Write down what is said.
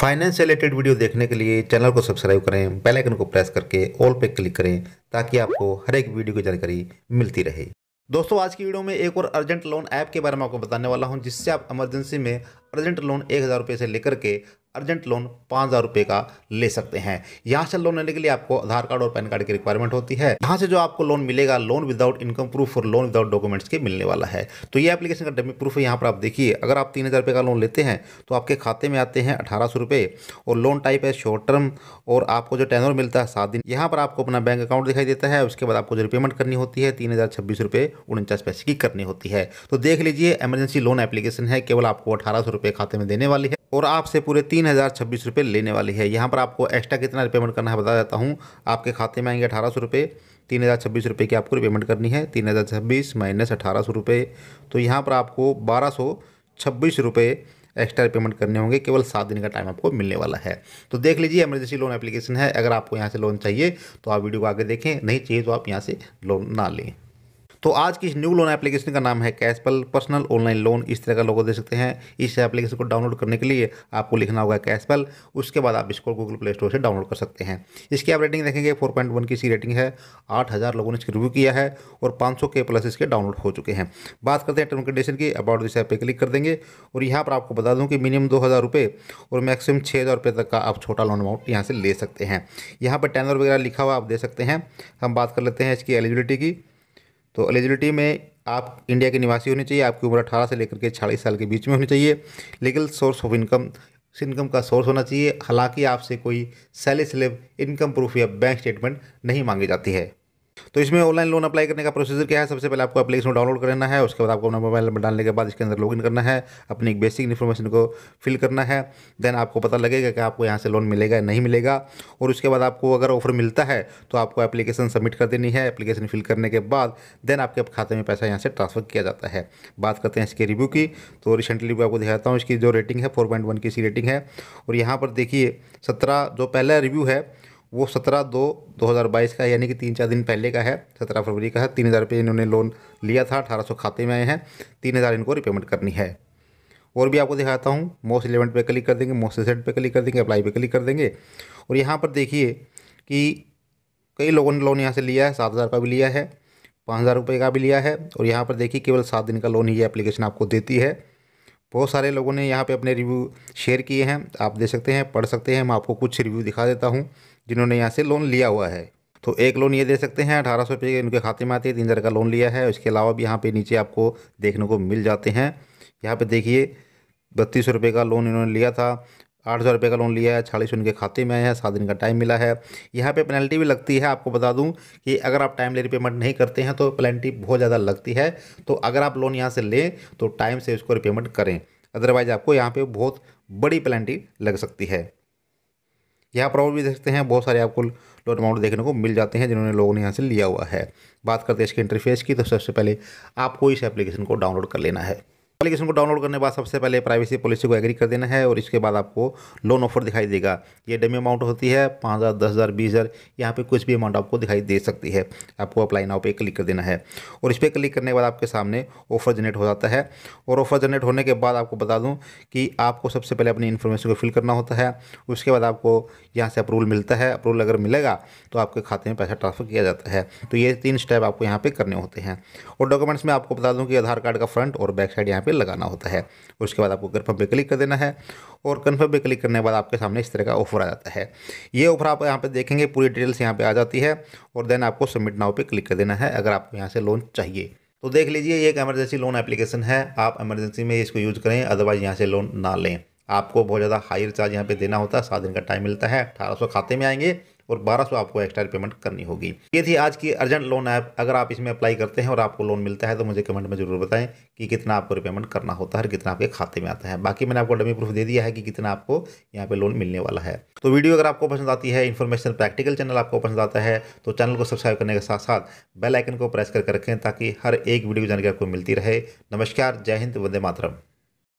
finance related video देखने के लिए चैनल को सब्सक्राइब करें बेल आइकन को प्रेस करके ऑल पे क्लिक करें ताकि आपको हर एक वीडियो की जानकारी मिलती रहे दोस्तों आज की वीडियो में एक और अर्जेंट लोन ऐप के बारे में आपको बताने वाला हूं जिससे आप इमरजेंसी में अर्जेंट लोन एक हज़ार रुपये से लेकर के अर्जेंट लोन पाँच हज़ार रुपये का ले सकते हैं यहाँ से लोन लेने के लिए आपको आधार कार्ड और पैन कार्ड की रिक्वायरमेंट होती है यहाँ से जो आपको लोन मिलेगा लोन विदाउट इनकम प्रूफ और लोन विदाउट डॉक्यूमेंट्स के मिलने वाला है तो ये एप्लीकेशन का डमी प्रूफ है यहाँ पर आप देखिए अगर आप तीन हज़ार का लोन लेते हैं तो आपके खाते में आते हैं अठारह सौ और लोन टाइप है शॉर्ट टर्म और आपको जो टेनर मिलता है सात दिन यहाँ पर आपको अपना बैंक अकाउंट दिखाई देता है उसके बाद आपको जो रिपेमेंट करनी होती है तीन हज़ार छब्बीस उनचास पैसे की करनी होती है तो देख लीजिए एमरजेंसी लोन एप्लीकेशन है केवल आपको अठारह सौ खाते में देने वाली है और आपसे पूरे तीन तीन हज़ार छब्बीस रुपये लेने वाली है यहाँ पर आपको एक्स्ट्रा कितना पेमेंट करना है बता देता हूँ आपके खाते में आएंगे अठारह सौ रुपये तीन हज़ार छब्बीस रुपये की आपको पेमेंट करनी है तीन हज़ार छब्बीस माइनस अठारह सौ रुपये तो यहाँ पर आपको बारह सौ छब्बीस रुपये एक्स्ट्रा पेमेंट करने होंगे केवल सात दिन का टाइम आपको मिलने वाला है तो देख लीजिए इमरजेंसी लोन एप्लीकेशन है अगर आपको यहाँ से लोन चाहिए तो आप वीडियो को आगे देखें नहीं चाहिए तो आप यहाँ से लोन ना लें तो आज की इस न्यू लोन एप्लीकेशन का नाम है कैशपल पर्सनल ऑनलाइन लोन इस तरह का लोगों दे सकते हैं इस एप्लीकेशन को डाउनलोड करने के लिए आपको लिखना होगा कैशपल उसके बाद आप इसको गूगल प्ले स्टोर से डाउनलोड कर सकते हैं इसकी आप रेटिंग देखेंगे फोर पॉइंट वन की सी रेटिंग है आठ हज़ार लोगों ने इसकी रिव्यू किया है और पाँच सौ के प्लस इसके डाउनलोड हो चुके हैं बात करते हैं टर्म कंडीशन की अबाउट दिस ऐप पे क्लिक कर देंगे और यहाँ पर आपको बता दूँ कि मिनिमम दो हज़ार रुपये और मैक्सिमम छः हज़ार रुपये तक का आप छोटा लोन अमाउंट यहाँ से ले सकते हैं यहाँ पर टेनर वगैरह लिखा हुआ आप दे सकते हैं हम बात कर लेते हैं इसकी एलिजिबिलिटी की तो एलिजिबिलिटी में आप इंडिया के निवासी होने चाहिए आपकी उम्र अठारह से लेकर के छियालीस साल के बीच में होनी चाहिए legal source of income income का सोर्स होना चाहिए हालांकि आपसे कोई सैलरी स्लिप इनकम प्रूफ या बैंक स्टेटमेंट नहीं मांगी जाती है तो इसमें ऑनलाइन लोन अप्लाई करने का प्रोसीजर क्या है सबसे पहले आपको अपलीकेशन डाउनलोड करना है उसके बाद आपको अपना मोबाइल नंबर डालने के बाद इसके अंदर लॉगिन करना है अपनी एक बेसिक इन्फॉर्मेशन को फिल करना है देन आपको पता लगेगा कि आपको यहाँ से लोन मिलेगा नहीं मिलेगा और उसके बाद आपको अगर ऑफर मिलता है तो आपको एप्लीकेशन सबमिट कर देनी है एप्लीकेशन फिल करने के बाद देन आपके खाते में पैसा यहाँ से ट्रांसफर किया जाता है बात करते हैं इसके रिव्यू की तो रिसेंटली आपको दिखाता हूँ इसकी जो रेटिंग है फोर पॉइंट वन की सी रेटिंग है और यहाँ पर देखिए सत्रह जो पहला रिव्यू है वो सत्रह दो दो हज़ार बाईस का यानी कि तीन चार दिन पहले का है सत्रह फरवरी का है तीन हज़ार रुपये इन्होंने लोन लिया था अठारह सौ खाते में आए हैं तीन हज़ार इनको रिपेमेंट करनी है और भी आपको दिखाता हूँ मोस्ट इलेवेंट पे क्लिक कर देंगे मोस्ट रिसेंट पे क्लिक कर देंगे अप्लाई पे क्लिक कर देंगे और यहाँ पर देखिए कि कई लोगों ने लोन यहाँ से लिया है सात हज़ार का भी लिया है पाँच हज़ार रुपये का भी लिया है और यहाँ पर देखिए केवल सात दिन का लोन ही ये एप्लीकेशन आपको देती है बहुत सारे लोगों ने यहाँ पे अपने रिव्यू शेयर किए हैं आप देख सकते हैं पढ़ सकते हैं मैं आपको कुछ रिव्यू दिखा देता हूँ जिन्होंने यहाँ से लोन लिया हुआ है तो एक लोन ये दे सकते हैं अठारह सौ रुपये इनके खाते में आते हैं तीन हज़ार का लोन लिया है उसके अलावा भी यहाँ पे नीचे आपको देखने को मिल जाते हैं यहाँ पे देखिए बत्तीस रुपये का लोन इन्होंने लिया था आठ हज़ार रुपये का लोन लिया है चालीस उनके खाते में है सात दिन का टाइम मिला है यहाँ पे पेनल्टी भी लगती है आपको बता दूँ कि अगर आप टाइमली रिपेमेंट नहीं करते हैं तो पेनल्टी बहुत ज़्यादा लगती है तो अगर आप लोन यहाँ से लें तो टाइम से उसको रिपेमेंट करें अदरवाइज आपको यहाँ पर बहुत बड़ी पेनल्टी लग सकती है यहाँ पर और भी देखते हैं बहुत सारे आपको लोन अमाउंट देखने को मिल जाते हैं जिन्होंने लोगों ने यहाँ से लिया हुआ है बात करते हैं इसके इंटरफेस की तो सबसे पहले आपको इस एप्लीकेशन को डाउनलोड कर लेना है एप्लीकेशन को डाउनलोड करने के बाद सबसे पहले प्राइवेसी पॉलिसी को एग्री कर देना है और इसके बाद आपको लोन ऑफर दिखाई देगा ये डेमी अमाउंट होती है पाँच हज़ार दस हज़ार बीस हज़ार यहाँ पर कुछ भी अमाउंट आपको दिखाई दे सकती है आपको अप्लाई नाव पे क्लिक कर देना है और इस पर क्लिक करने के बाद आपके सामने ऑफर जनरेट हो जाता है और ऑफर जनरेट होने के बाद आपको बता दूँ कि आपको सबसे पहले अपनी इन्फॉर्मेशन को फिल करना होता है उसके बाद आपको यहाँ से अप्रूवल मिलता है अप्रूवल अगर मिलेगा तो आपके खाते में पैसा ट्रांसफ़र किया जाता है तो ये तीन स्टेप आपको यहाँ पर करने होते हैं और डॉक्यूमेंट्स में आपको बता दूँ कि आधार कार्ड का फ्रंट और बैक साइड यहाँ पर लगाना होता है उसके बाद आपको कन्फर्म पे क्लिक कर देना है और कन्फर्म पे क्लिक करने के बाद आपके सामने इस तरह का ऑफर आ जाता है ये ऑफर आप यहाँ पे देखेंगे पूरी डिटेल्स यहाँ पे आ जाती है और देन आपको सबमिट नाव पे क्लिक कर देना है अगर आपको यहाँ से लोन चाहिए तो देख लीजिए ये एक एमरजेंसी लोन एप्लीकेशन है आप एमरजेंसी में इसको यूज़ करें अदरवाइज़ यहाँ से लोन ना लें आपको बहुत ज़्यादा हायर चार्ज यहाँ पे देना होता है सात दिन का टाइम मिलता है अठारह खाते में आएंगे और 1200 आपको एक्स्ट्रा पेमेंट करनी होगी ये थी आज की अर्जेंट लोन ऐप अगर आप इसमें अप्लाई करते हैं और आपको लोन मिलता है तो मुझे कमेंट में जरूर बताएं कि कितना आपको रिपेमेंट करना होता है और कितना आपके खाते में आता है बाकी मैंने आपको डमी प्रूफ दे दिया है कि कितना आपको यहाँ पे लोन मिलने वाला है तो वीडियो अगर आपको पसंद आती है इन्फॉर्मेशन प्रैक्टिकल चैनल आपको पसंद आता है तो चैनल को सब्सक्राइब करने के साथ साथ बेलाइकन को प्रेस करके रखें ताकि हर एक वीडियो की जानकारी आपको मिलती रहे नमस्कार जय हिंद वंदे मातरम